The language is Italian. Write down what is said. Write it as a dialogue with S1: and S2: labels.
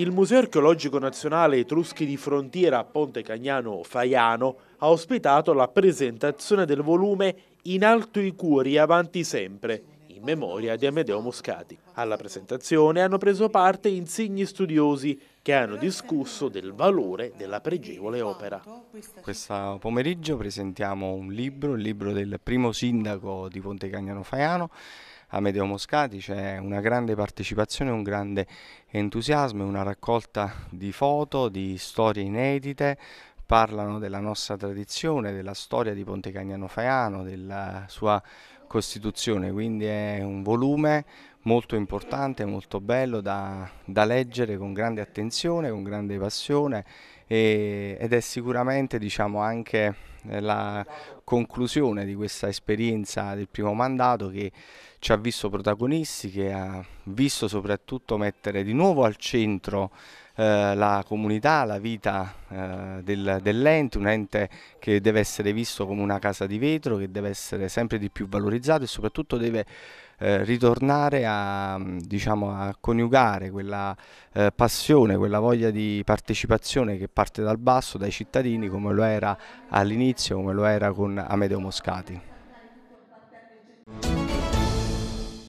S1: Il Museo Archeologico Nazionale Etruschi di Frontiera a Ponte Cagnano Faiano ha ospitato la presentazione del volume In alto i cuori avanti sempre, in memoria di Amedeo Moscati. Alla presentazione hanno preso parte insigni studiosi che hanno discusso del valore della pregevole opera.
S2: Questo pomeriggio presentiamo un libro, il libro del primo sindaco di Ponte Cagnano Faiano, Amedeo Moscati c'è una grande partecipazione, un grande entusiasmo, una raccolta di foto, di storie inedite, parlano della nostra tradizione, della storia di Ponte Cagnano Faiano, della sua Costituzione, quindi è un volume molto importante, molto bello da, da leggere con grande attenzione, con grande passione e, ed è sicuramente diciamo, anche eh, la conclusione di questa esperienza del primo mandato che ci ha visto protagonisti, che ha visto soprattutto mettere di nuovo al centro eh, la comunità, la vita eh, del, dell'ente, un ente che deve essere visto come una casa di vetro, che deve essere sempre di più valorizzato e soprattutto deve eh, ritornare a, mm, diciamo, a, coniugare quella eh, passione, quella voglia di partecipazione che parte dal basso, dai cittadini, come lo era all'inizio, come lo era con Amedeo Moscati.